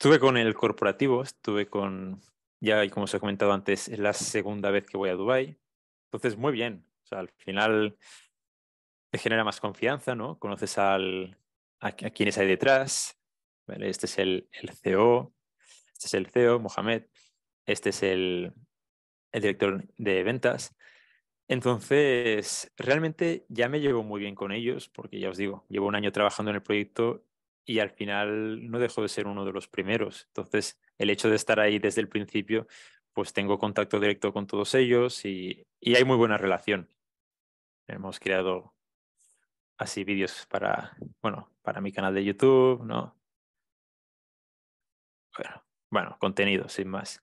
Estuve con el corporativo, estuve con, ya como os he comentado antes, es la segunda vez que voy a Dubai. Entonces, muy bien. O sea, al final te genera más confianza, ¿no? Conoces a, quienes hay detrás. Este es el, CEO, este es el CEO, Mohamed. Este es el director de ventas. Entonces, realmente ya me llevo muy bien con ellos, porque ya os digo, llevo un año trabajando en el proyecto y al final no dejó de ser uno de los primeros. Entonces, el hecho de estar ahí desde el principio, pues tengo contacto directo con todos ellos y, y hay muy buena relación. Hemos creado así vídeos para, bueno, para mi canal de YouTube, ¿no? Bueno, contenido, sin más.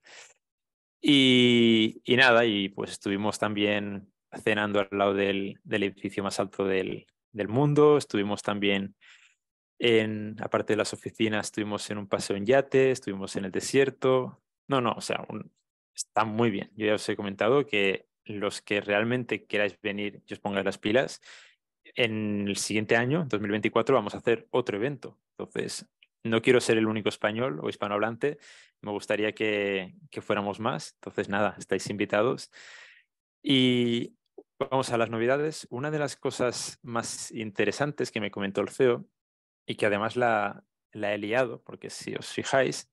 Y, y, nada, y pues estuvimos también cenando al lado del, del edificio más alto del, del mundo, estuvimos también aparte de las oficinas, estuvimos en un paseo en yate, estuvimos en el desierto. No, no, o sea, está muy bien. Yo ya os he comentado que los que realmente queráis venir yo os pongáis las pilas, en el siguiente año, 2024, vamos a hacer otro evento. Entonces, no quiero ser el único español o hispanohablante, me gustaría que, que fuéramos más. Entonces, nada, estáis invitados. Y vamos a las novedades. Una de las cosas más interesantes que me comentó el CEO y que además la, he liado, porque si os fijáis,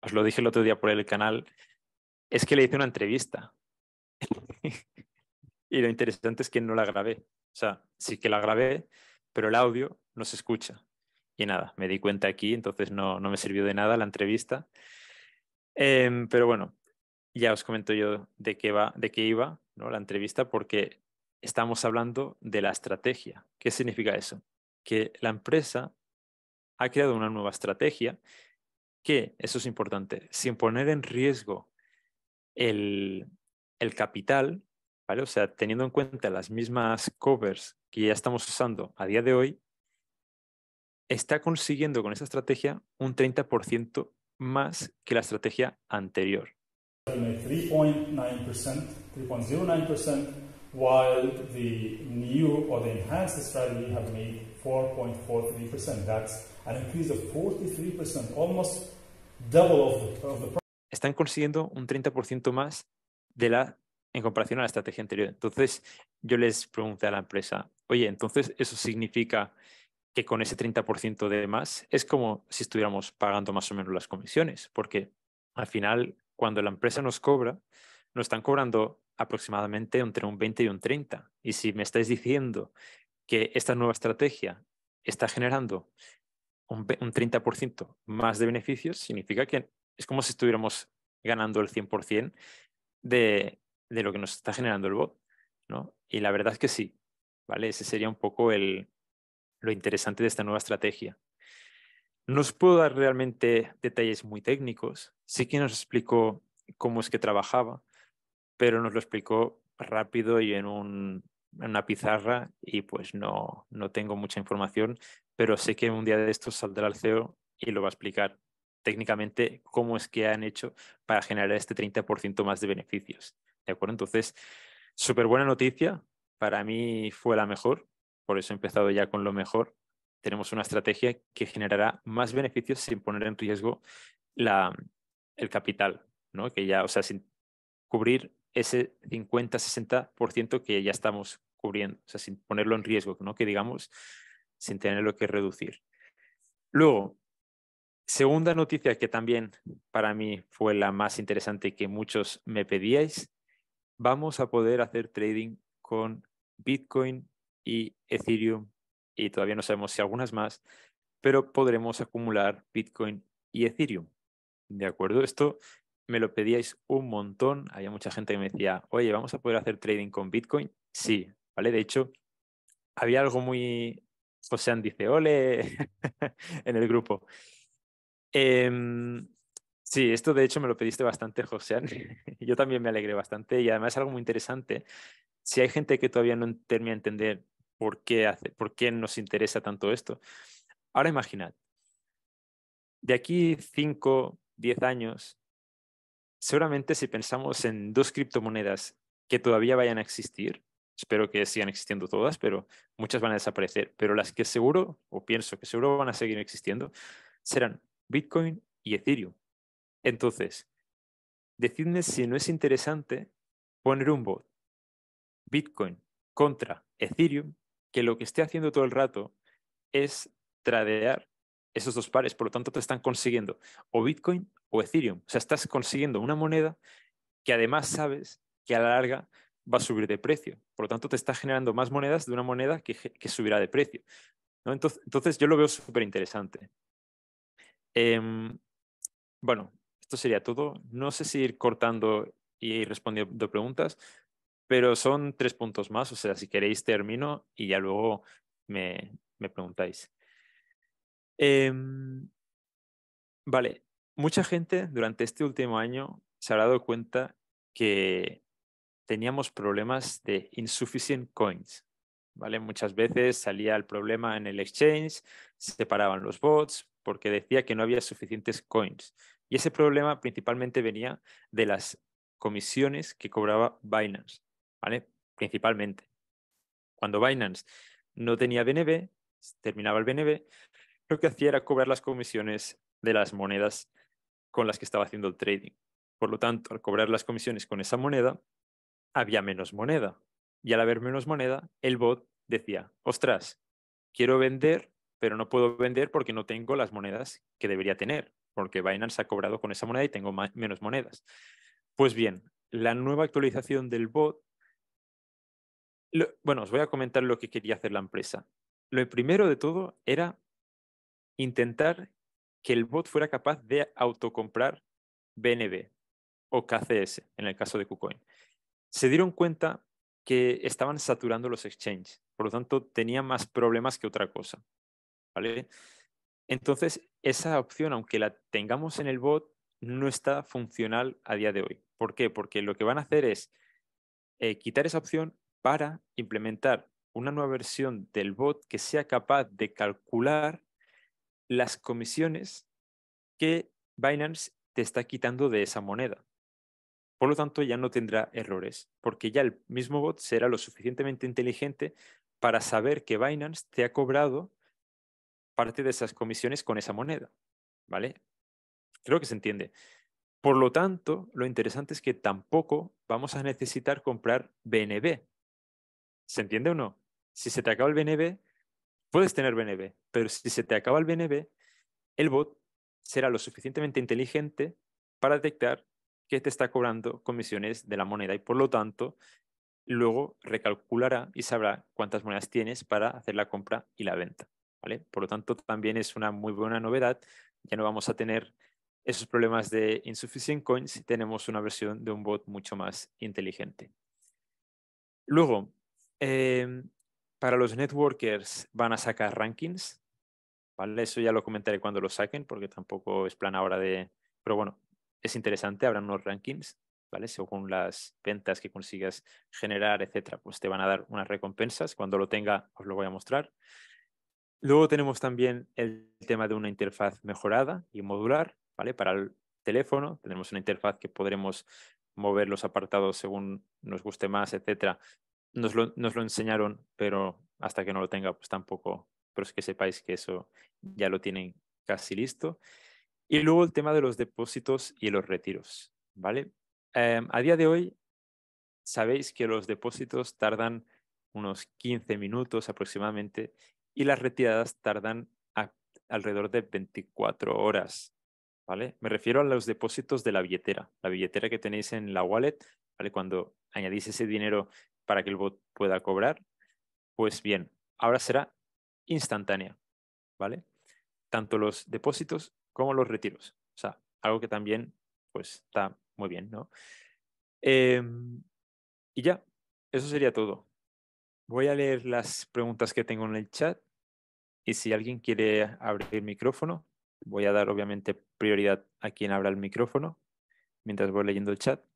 os lo dije el otro día por el canal, es que le hice una entrevista. y lo interesante es que no la grabé. O sea, sí que la grabé, pero el audio no se escucha. Y nada, me di cuenta aquí, entonces no, no me sirvió de nada la entrevista. Em, pero bueno, ya os comento yo de qué, va, de qué iba ¿no? la entrevista, porque estamos hablando de la estrategia. ¿Qué significa eso? Que la empresa ha creado una nueva estrategia que, eso es importante, sin poner en riesgo el, capital, ¿vale? O sea, teniendo en cuenta las mismas covers que ya estamos usando a día de hoy, está consiguiendo con esa estrategia un 30% más que la estrategia anterior. 3.09%, while the new or the enhanced strategy have made 4.43%. That's an increase of 43%, almost double of the, Están consiguiendo un 30% más de la en comparación a la estrategia anterior. Entonces, yo les pregunté a la empresa, oye, entonces eso significa que con ese 30% de más es como si estuviéramos pagando más o menos las comisiones, porque al final, cuando la empresa nos cobra, nos están cobrando aproximadamente entre un 20 y un 30. Y si me estáis diciendo que esta nueva estrategia está generando un, 30% más de beneficios, significa que es como si estuviéramos ganando el 100% de, de lo que nos está generando el bot. ¿no? Y la verdad es que sí, ¿vale? Ese sería un poco lo interesante de esta nueva estrategia. No os puedo dar realmente detalles muy técnicos, sí que nos explicó cómo es que trabajaba, pero nos lo explicó rápido y en, en una pizarra y pues no, no tengo mucha información, pero sé que un día de estos saldrá el CEO y lo va a explicar técnicamente cómo es que han hecho para generar este 30% más de beneficios. ¿De acuerdo? Entonces, súper buena noticia. Para mí fue la mejor. Por eso he empezado ya con lo mejor. Tenemos una estrategia que generará más beneficios sin poner en riesgo la, el capital, ¿no? Que ya, o sea, sin cubrir ese 50-60% que ya estamos cubriendo, o sea, sin ponerlo en riesgo, ¿no? que digamos, sin tenerlo que reducir. Luego, segunda noticia que también para mí fue la más interesante que muchos me pedíais, vamos a poder hacer trading con Bitcoin y Ethereum y todavía no sabemos si algunas más, pero podremos acumular Bitcoin y Ethereum. ¿De acuerdo? Esto me lo pedíais un montón. Había mucha gente que me decía, oye, ¿vamos a poder hacer trading con Bitcoin? Sí, ¿vale? De hecho, había algo muy José dice, ole, en el grupo. Em, sí, esto de hecho me lo pediste bastante, José. Yo también me alegré bastante y además es algo muy interesante. Si hay gente que todavía no termina de entender por qué, hace, por qué nos interesa tanto esto, ahora imaginad, de aquí 5, 10 años, seguramente si pensamos en dos criptomonedas que todavía vayan a existir, espero que sigan existiendo todas, pero muchas van a desaparecer, pero las que seguro, o pienso que seguro van a seguir existiendo, serán Bitcoin y Ethereum. Entonces, decidme si no es interesante poner un bot Bitcoin contra Ethereum que lo que esté haciendo todo el rato es tradear esos dos pares. Por lo tanto, te están consiguiendo o Bitcoin o Ethereum. O sea, estás consiguiendo una moneda que además sabes que a la larga va a subir de precio. Por lo tanto, te está generando más monedas de una moneda que, subirá de precio. Entonces, yo lo veo súper interesante. Em, bueno, esto sería todo. No sé si ir cortando y ir respondiendo preguntas, pero son tres puntos más. O sea, si queréis termino y ya luego me, me preguntáis. Em, vale, mucha gente durante este último año se ha dado cuenta que teníamos problemas de insufficient coins. ¿Vale? Muchas veces salía el problema en el exchange, separaban los bots porque decía que no había suficientes coins. Y ese problema principalmente venía de las comisiones que cobraba Binance, ¿vale? Principalmente. Cuando Binance no tenía BNB, terminaba el BNB, que hacía era cobrar las comisiones de las monedas con las que estaba haciendo el trading. Por lo tanto, al cobrar las comisiones con esa moneda, había menos moneda. Y al haber menos moneda, el bot decía, ostras, quiero vender, pero no puedo vender porque no tengo las monedas que debería tener, porque Binance ha cobrado con esa moneda y tengo menos monedas. Pues bien, la nueva actualización del bot, bueno, os voy a comentar lo que quería hacer la empresa. Lo primero de todo era intentar que el bot fuera capaz de autocomprar BNB o KCS en el caso de KuCoin. Se dieron cuenta que estaban saturando los exchanges, por lo tanto tenía más problemas que otra cosa. ¿vale? Entonces, esa opción, aunque la tengamos en el bot, no está funcional a día de hoy. ¿Por qué? Porque lo que van a hacer es eh, quitar esa opción para implementar una nueva versión del bot que sea capaz de calcular las comisiones que Binance te está quitando de esa moneda. Por lo tanto, ya no tendrá errores, porque ya el mismo bot será lo suficientemente inteligente para saber que Binance te ha cobrado parte de esas comisiones con esa moneda. ¿Vale? Creo que se entiende. Por lo tanto, lo interesante es que tampoco vamos a necesitar comprar BNB. ¿Se entiende o no? Si se te acaba el BNB, puedes tener BNB, pero si se te acaba el BNB, el bot será lo suficientemente inteligente para detectar que te está cobrando comisiones de la moneda y por lo tanto luego recalculará y sabrá cuántas monedas tienes para hacer la compra y la venta. ¿vale? Por lo tanto, también es una muy buena novedad. Ya no vamos a tener esos problemas de insufficient coins si tenemos una versión de un bot mucho más inteligente. Luego, em, para los networkers van a sacar rankings eso ya lo comentaré cuando lo saquen, porque tampoco es plan ahora de... Pero bueno, es interesante, habrán unos rankings, ¿vale? Según las ventas que consigas generar, etcétera, pues te van a dar unas recompensas. Cuando lo tenga, os lo voy a mostrar. Luego tenemos también el tema de una interfaz mejorada y modular, ¿vale? Para el teléfono tenemos una interfaz que podremos mover los apartados según nos guste más, etcétera. Nos nos lo enseñaron, pero hasta que no lo tenga, pues tampoco pero es que sepáis que eso ya lo tienen casi listo. Y luego el tema de los depósitos y los retiros, ¿vale? Em, a día de hoy, sabéis que los depósitos tardan unos 15 minutos aproximadamente y las retiradas tardan alrededor de 24 horas, ¿vale? Me refiero a los depósitos de la billetera, la billetera que tenéis en la wallet, ¿vale? Cuando añadís ese dinero para que el bot pueda cobrar, pues bien, ahora será instantánea, ¿vale? Tanto los depósitos como los retiros. O sea, algo que también pues está muy bien, ¿no? Em, y ya, eso sería todo. Voy a leer las preguntas que tengo en el chat y si alguien quiere abrir el micrófono, voy a dar obviamente prioridad a quien abra el micrófono mientras voy leyendo el chat.